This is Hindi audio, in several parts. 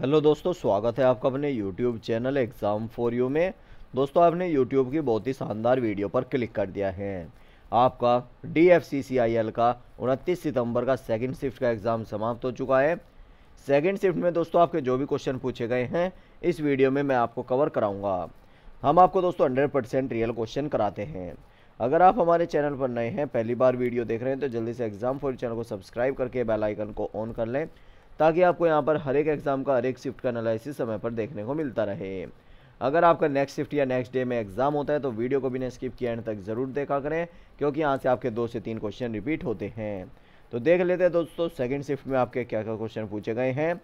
हेलो दोस्तों स्वागत है आपका अपने YouTube channel exam for you में दोस्तों आपने यूट्यूब की बहुत ही शानदार वीडियो पर क्लिक कर दिया है आपका D F C C I L का उनतीस सितंबर का सेकंड शिफ्ट का एग्ज़ाम समाप्त हो चुका है सेकंड शिफ्ट में दोस्तों आपके जो भी क्वेश्चन पूछे गए हैं इस वीडियो में मैं आपको कवर कराऊंगा हम आपको दोस्तों हंड्रेड परसेंट रियल क्वेश्चन कराते हैं अगर आप हमारे चैनल पर नए हैं पहली बार वीडियो देख रहे हैं तो जल्दी से एग्ज़ाम फॉर चैनल को सब्सक्राइब करके बेलाइकन को ऑन कर लें ताकि आपको यहाँ पर हर एक एग्ज़ाम का हर एक शिफ्ट का एनालिसिस समय पर देखने को मिलता रहे अगर आपका नेक्स्ट शिफ्ट या नेक्स्ट डे में एग्ज़ाम होता है तो वीडियो को बिना स्किप किए एंड तक ज़रूर देखा करें क्योंकि यहाँ से आपके दो से तीन क्वेश्चन रिपीट होते हैं तो देख लेते हैं दोस्तों सेकेंड शिफ्ट में आपके क्या क्या क्वेश्चन पूछे गए हैं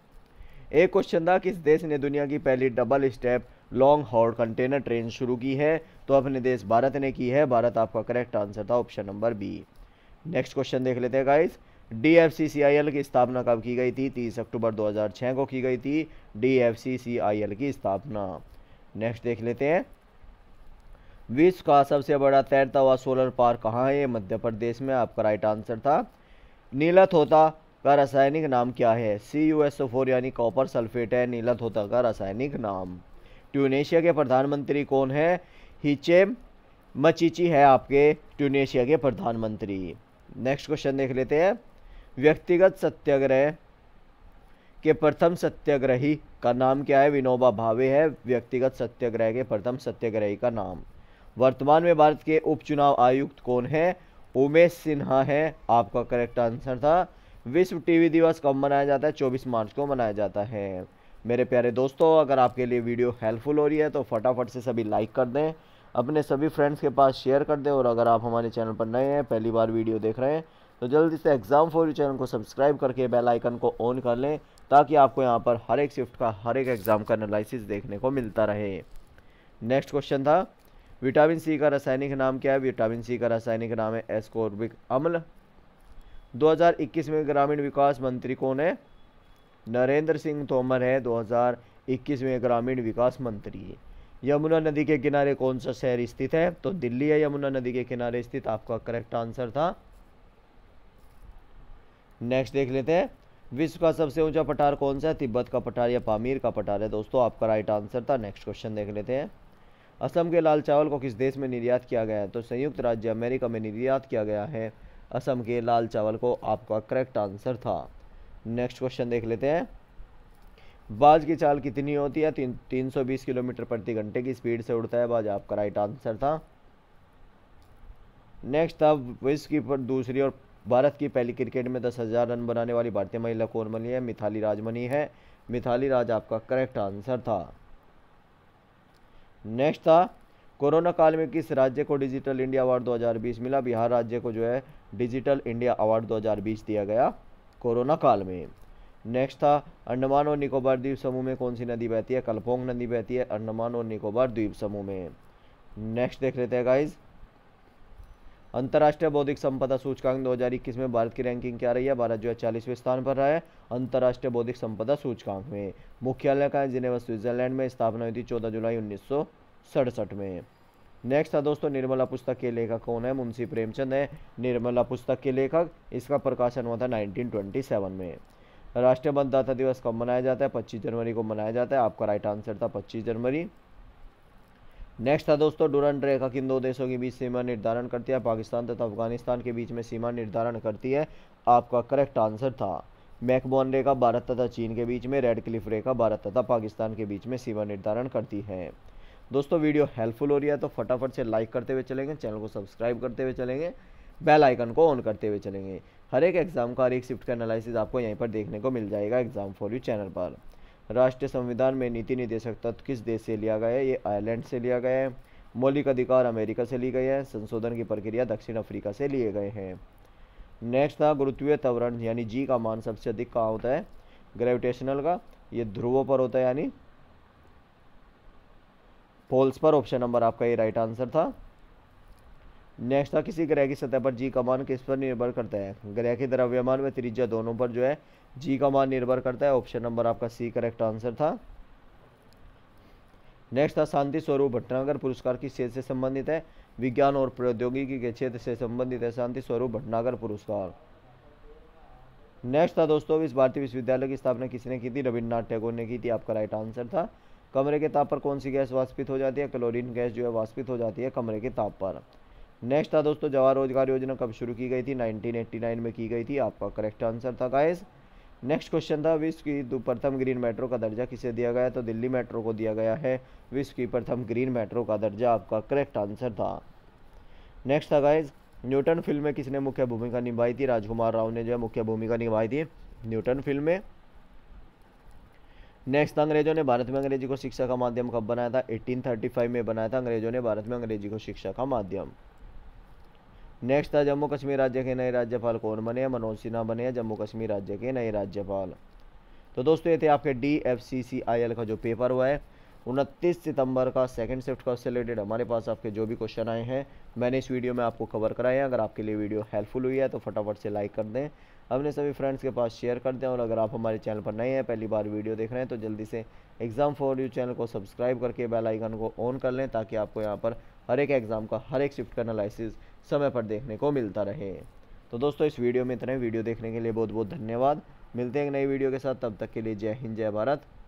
एक क्वेश्चन था किस देश ने दुनिया की पहली double stack long haul container train शुरू की है तो अपने देश भारत ने की है भारत आपका करेक्ट आंसर था option number B next question देख लेते हैं guys D F C C I L की स्थापना कब की गई थी तीस अक्टूबर 2006 को की गई थी D F C C I L की स्थापना नेक्स्ट देख लेते हैं विश्व का सबसे बड़ा तैरता हुआ सोलर पार्क कहाँ है मध्य प्रदेश में आपका राइट आंसर था नीलाथोता का रासायनिक नाम क्या है सी यू एस फोर यानी कॉपर सल्फेट है नीलाथोता का रासायनिक नाम ट्यूनेशिया के प्रधानमंत्री कौन है हिचे मचीची है आपके ट्यूनेशिया के प्रधानमंत्री नेक्स्ट क्वेश्चन देख लेते हैं व्यक्तिगत सत्याग्रह के प्रथम सत्याग्रही का नाम क्या है विनोबा भावे है व्यक्तिगत सत्याग्रह के प्रथम सत्याग्रही का नाम वर्तमान में भारत के उपचुनाव आयुक्त कौन है उमेश सिन्हा है आपका करेक्ट आंसर था विश्व टीवी दिवस कब मनाया जाता है 24 मार्च को मनाया जाता है मेरे प्यारे दोस्तों अगर आपके लिए वीडियो हेल्पफुल हो रही है तो फटाफट से सभी लाइक कर दें अपने सभी फ्रेंड्स के पास शेयर कर दें और अगर आप हमारे चैनल पर नए हैं पहली बार वीडियो देख रहे हैं तो जल्दी से एग्ज़ाम फॉर यू चैनल को सब्सक्राइब करके बेल आइकन को ऑन कर लें ताकि आपको यहाँ पर हर एक शिफ्ट का हर एक एग्ज़ाम का एनालिसिस देखने को मिलता रहे नेक्स्ट क्वेश्चन था विटामिन सी का रासायनिक नाम क्या है विटामिन सी का रासायनिक नाम है एस्कोर्बिक अम्ल 2021 में ग्रामीण विकास मंत्री कौन है नरेंद्र सिंह तोमर है 2021 में ग्रामीण विकास मंत्री है यमुना नदी के किनारे कौन सा शहर स्थित है तो दिल्ली है यमुना नदी के किनारे स्थित आपका करेक्ट आंसर था नेक्स्ट देख लेते हैं विश्व का सबसे ऊंचा पठार कौन सा है तिब्बत का पठार या पामीर का पठार है दोस्तों आपका राइट आंसर था नेक्स्ट क्वेश्चन देख लेते हैं असम के लाल चावल को किस देश में निर्यात किया गया है तो संयुक्त राज्य अमेरिका में निर्यात किया गया है असम के लाल चावल को आपका करेक्ट आंसर था नेक्स्ट क्वेश्चन देख लेते हैं बाज की चाल कितनी होती है तीन तीन सौ बीस किलोमीटर प्रति घंटे की स्पीड से उड़ता है बाज आपका राइट आंसर था नेक्स्ट था विश्व की पर दूसरी और भारत की पहली क्रिकेट में दस हज़ार रन बनाने वाली भारतीय महिला कौन बनी है मिथाली राजमनी है मिथाली राज आपका करेक्ट आंसर था नेक्स्ट था कोरोना काल में किस राज्य को डिजिटल इंडिया अवार्ड 2020 मिला बिहार राज्य को जो है डिजिटल इंडिया अवार्ड 2020 दिया गया कोरोना काल में नेक्स्ट था अंडमान और निकोबार द्वीप समूह में कौन सी नदी बहती है कलपोंग नदी बहती है अंडमान और निकोबार द्वीप समूह में नेक्स्ट देख लेते हैं गाइज़ अंतर्राष्ट्रीय बौद्धिक संपदा सूचकांक 2021 में भारत की रैंकिंग क्या रही है भारत जो है चालीसवें स्थान पर रहा है अंतर्राष्ट्रीय बौद्धिक संपदा सूचकांक में मुख्यालय का है जिनेवा स्विट्जरलैंड में स्थापना हुई थी चौदह जुलाई उन्नीस में नेक्स्ट था दोस्तों निर्मला पुस्तक के लेखक कौन है मुंशी प्रेमचंद है निर्मला पुस्तक के लेखक इसका प्रकाशन हुआ था नाइनटीन में राष्ट्रीय मतदाता दिवस कब मनाया जाता है पच्चीस जनवरी को मनाया जाता है आपका राइट आंसर था पच्चीस जनवरी नेक्स्ट था दोस्तों डूरन रेखा किन दो देशों के बीच सीमा निर्धारण करती है पाकिस्तान तथा अफगानिस्तान के बीच में सीमा निर्धारण करती है आपका करेक्ट आंसर था मैकबोन रेखा भारत तथा चीन के बीच में रेड क्लिफ रेखा भारत तथा पाकिस्तान के बीच में सीमा निर्धारण करती है दोस्तों वीडियो हेल्पफुल हो रही है तो फटाफट से लाइक करते हुए चलेंगे चैनल को सब्सक्राइब करते हुए चलेंगे बेल आइकन को ऑन करते हुए चलेंगे हर एक एग्जाम का हर एक शिफ्ट का एनालिसिस आपको यहीं पर देखने को मिल जाएगा एग्जाम फॉर यू चैनल पर राष्ट्रीय संविधान में नीति निदेशक तत्व किस देश से लिया गया है ये आयरलैंड से लिया गया है मौलिक अधिकार अमेरिका से ली गए हैं संशोधन की प्रक्रिया दक्षिण अफ्रीका से लिए गए हैं नेक्स्ट था गुरुत्वीय त्वरण यानी जी का मान सबसे अधिक कहाँ होता है ग्रेविटेशनल का ये ध्रुवों पर होता है यानी पोल्स पर ऑप्शन नंबर आपका ये राइट आंसर था नेक्स्ट था किसी ग्रह की सतह पर जी का मान किस पर निर्भर करता है ग्रह के द्रव्यमान में त्रिज्या दोनों पर जो है जी का मान निर्भर करता है ऑप्शन नंबर आपका सी करेक्ट आंसर था नेक्स्ट था शांति स्वरूप भटनागर पुरस्कार किस क्षेत्र से संबंधित है विज्ञान और प्रौद्योगिकी के क्षेत्र से संबंधित है शांति स्वरूप भटनागर पुरस्कार नेक्स्ट था दोस्तों इस भारतीय विश्वविद्यालय की स्थापना किसने की थी रविन्द्रनाथ टैगोर ने की थी आपका राइट आंसर था कमरे के ताप पर कौन सी गैस वाष्पित हो जाती है क्लोरीन गैस जो है वाष्पित हो जाती है कमरे के ताप पर नेक्स्ट था दोस्तों जवाहर रोजगार योजना कब शुरू की गई थी 1989 में की गई थी आपका करेक्ट आंसर था गाइस नेक्स्ट क्वेश्चन था विश्व की प्रथम ग्रीन मेट्रो का दर्जा किसे दिया गया तो दिल्ली मेट्रो को दिया गया है विश्व की प्रथम ग्रीन मेट्रो का दर्जा आपका करेक्ट आंसर था नेक्स्ट था गाइज न्यूटन फिल्म में किसने मुख्य भूमिका निभाई थी राजकुमार राव ने जो है मुख्य भूमिका निभाई थी न्यूटन फिल्म में नेक्स्ट अंग्रेजों ने भारत में अंग्रेजी को शिक्षा का माध्यम कब बनाया था 1835 में बनाया था अंग्रेजों ने भारत में अंग्रेजी को शिक्षा का माध्यम नेक्स्ट था जम्मू कश्मीर राज्य के नए राज्यपाल कौन बने हैं मनोज सिन्हा बने हैं जम्मू कश्मीर राज्य के नए राज्यपाल तो दोस्तों ये थे आपके D F C C I L का जो पेपर हुआ है उनतीस सितंबर का सेकंड शिफ्ट का उससे रिलेटेड हमारे पास आपके जो भी क्वेश्चन आए हैं मैंने इस वीडियो में आपको कवर कराए हैं अगर आपके लिए वीडियो हेल्पफुल हुई है तो फटाफट से लाइक कर दें अपने सभी फ्रेंड्स के पास शेयर कर दें और अगर आप हमारे चैनल पर नए हैं पहली बार वीडियो देख रहे हैं तो जल्दी से एग्ज़ाम फॉर यू चैनल को सब्सक्राइब करके बेल आइकन को ऑन कर लें ताकि आपको यहाँ पर हर एक एग्ज़ाम का हर एक शिफ्ट का एनालिसिस समय पर देखने को मिलता रहे तो दोस्तों इस वीडियो में इतना ही वीडियो देखने के लिए बहुत बहुत धन्यवाद मिलते हैं एक नई वीडियो के साथ तब तक के लिए जय हिंद जय भारत